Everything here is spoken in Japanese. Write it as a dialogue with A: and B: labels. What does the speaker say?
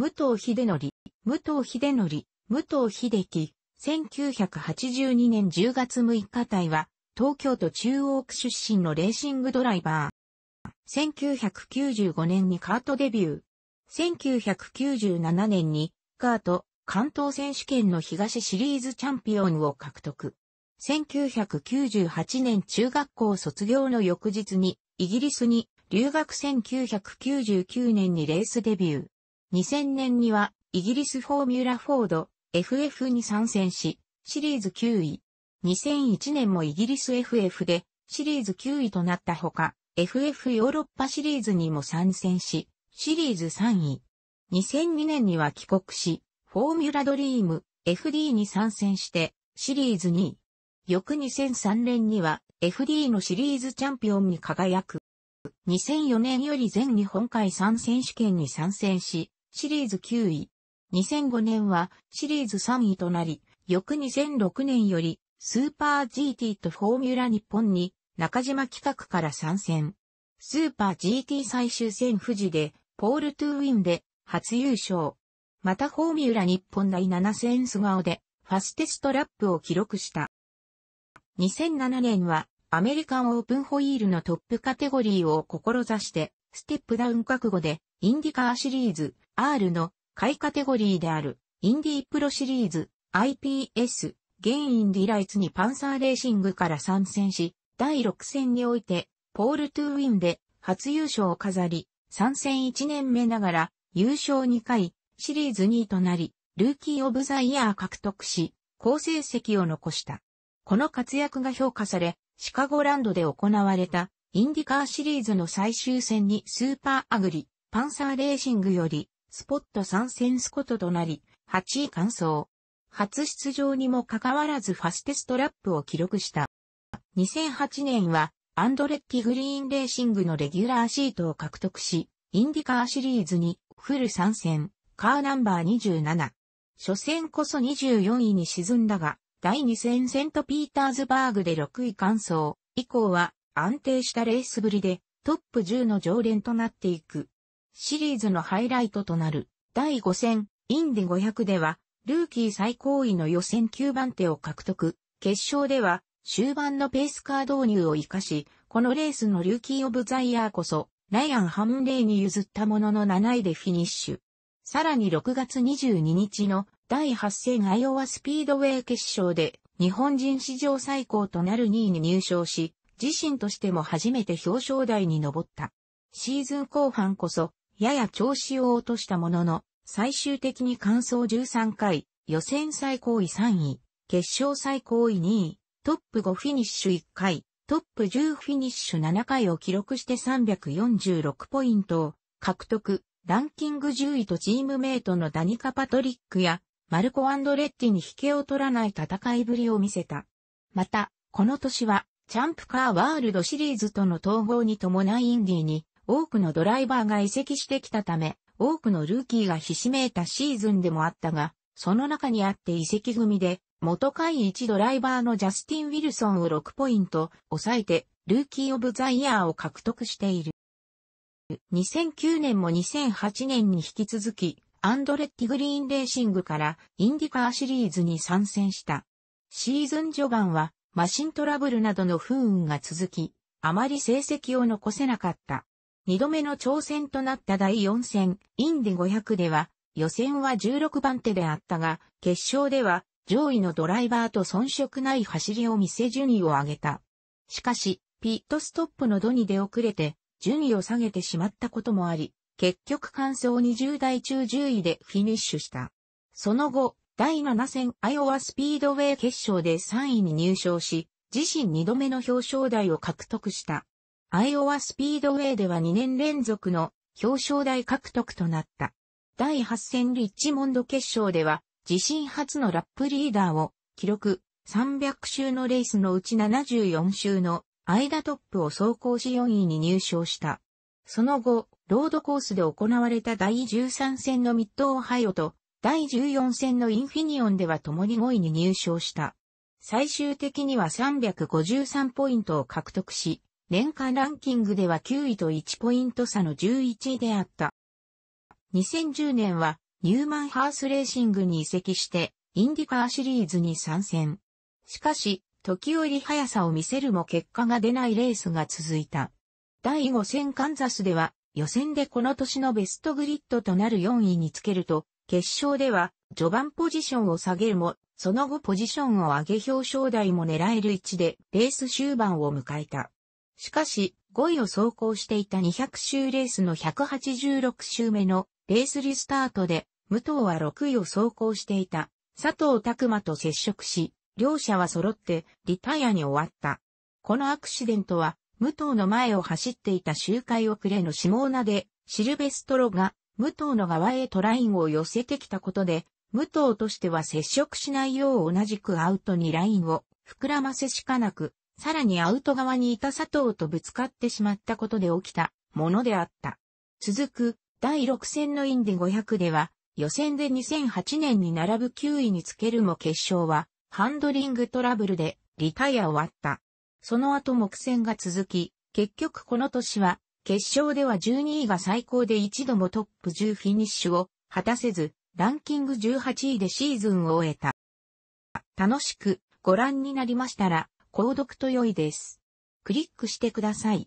A: 武藤秀則、武藤秀則、武藤秀樹、1982年10月6日隊は、東京都中央区出身のレーシングドライバー。1995年にカートデビュー。1997年に、カート、関東選手権の東シリーズチャンピオンを獲得。1998年中学校卒業の翌日に、イギリスに留学1999年にレースデビュー。2000年にはイギリスフォーミュラフォード FF に参戦し、シリーズ9位。2001年もイギリス FF でシリーズ9位となったほか、FF ヨーロッパシリーズにも参戦し、シリーズ3位。2002年には帰国し、フォーミュラドリーム FD に参戦して、シリーズ2位。翌2003年には FD のシリーズチャンピオンに輝く。2004年より全日本海3選手権に参戦し、シリーズ9位。2005年はシリーズ3位となり、翌2006年よりスーパー GT とフォーミュラ日本に中島企画から参戦。スーパー GT 最終戦富士でポールトゥーウィンで初優勝。またフォーミュラ日本第7戦素顔でファステストラップを記録した。2007年はアメリカンオープンホイールのトップカテゴリーを志してステップダウン覚悟でインディカーシリーズ R の下位カテゴリーであるインディープロシリーズ IPS ゲインディライツにパンサーレーシングから参戦し、第6戦においてポールトゥーウィンで初優勝を飾り、参戦1年目ながら優勝2回、シリーズ2位となり、ルーキーオブザイヤー獲得し、好成績を残した。この活躍が評価され、シカゴランドで行われたインディカーシリーズの最終戦にスーパーアグリ、パンサーレーシングよりスポット参戦スコトとなり、8位完走。初出場にもかかわらずファステストラップを記録した。2008年は、アンドレッキ・グリーンレーシングのレギュラーシートを獲得し、インディカーシリーズにフル参戦、カーナンバー27。初戦こそ24位に沈んだが、第2戦セントピーターズバーグで6位完走、以降は安定したレースぶりでトップ10の常連となっていく。シリーズのハイライトとなる第5戦インデ500ではルーキー最高位の予選9番手を獲得。決勝では終盤のペースカー導入を活かし、このレースのルーキーオブザイヤーこそライアン・ハムレイに譲ったものの7位でフィニッシュ。さらに6月22日の第8戦アイオワスピードウェイ決勝で日本人史上最高となる2位に入賞し、自身としても初めて表彰台に上った。シーズン後半こそやや調子を落としたものの、最終的に完走13回、予選最高位3位、決勝最高位2位、トップ5フィニッシュ1回、トップ10フィニッシュ7回を記録して346ポイントを獲得、ランキング10位とチームメイトのダニカ・パトリックやマルコ・アンドレッティに引けを取らない戦いぶりを見せた。また、この年はチャンプカーワールドシリーズとの統合に伴いインディに多くのドライバーが移籍してきたため、多くのルーキーがひしめいたシーズンでもあったが、その中にあって移籍組で、元会1ドライバーのジャスティン・ウィルソンを6ポイント抑えて、ルーキー・オブ・ザ・イヤーを獲得している。2009年も2008年に引き続き、アンドレッティ・グリーンレーシングからインディカーシリーズに参戦した。シーズン序盤はマシントラブルなどの不運が続き、あまり成績を残せなかった。2度目の挑戦となった第4戦、インデ500では、予選は16番手であったが、決勝では、上位のドライバーと遜色ない走りを見せ順位を上げた。しかし、ピットストップの度に出遅れて、順位を下げてしまったこともあり、結局完走20代中10位でフィニッシュした。その後、第7戦アイオワスピードウェイ決勝で3位に入賞し、自身2度目の表彰台を獲得した。アイオワスピードウェイでは2年連続の表彰台獲得となった。第8戦リッチモンド決勝では、自身初のラップリーダーを記録300周のレースのうち74周の間トップを走行し4位に入賞した。その後、ロードコースで行われた第13戦のミッドオハイオと第14戦のインフィニオンでは共に5位に入賞した。最終的には353ポイントを獲得し、年間ランキングでは9位と1ポイント差の11位であった。2010年はニューマンハースレーシングに移籍してインディカーシリーズに参戦。しかし、時折速さを見せるも結果が出ないレースが続いた。第5戦カンザスでは予選でこの年のベストグリッドとなる4位につけると、決勝では序盤ポジションを下げるも、その後ポジションを上げ表彰台も狙える位置でレース終盤を迎えた。しかし、5位を走行していた200周レースの186周目のレースリスタートで、武藤は6位を走行していた佐藤拓馬と接触し、両者は揃ってリタイアに終わった。このアクシデントは、武藤の前を走っていた周回遅れの下モーで、シルベストロが武藤の側へトラインを寄せてきたことで、武藤としては接触しないよう同じくアウトにラインを膨らませしかなく、さらにアウト側にいた佐藤とぶつかってしまったことで起きたものであった。続く第6戦のインデ500では予選で2008年に並ぶ9位につけるも決勝はハンドリングトラブルでリタイア終わった。その後目戦が続き、結局この年は決勝では12位が最高で一度もトップ10フィニッシュを果たせず、ランキング18位でシーズンを終えた。楽しくご覧になりましたら、購読と良いです。クリックしてください。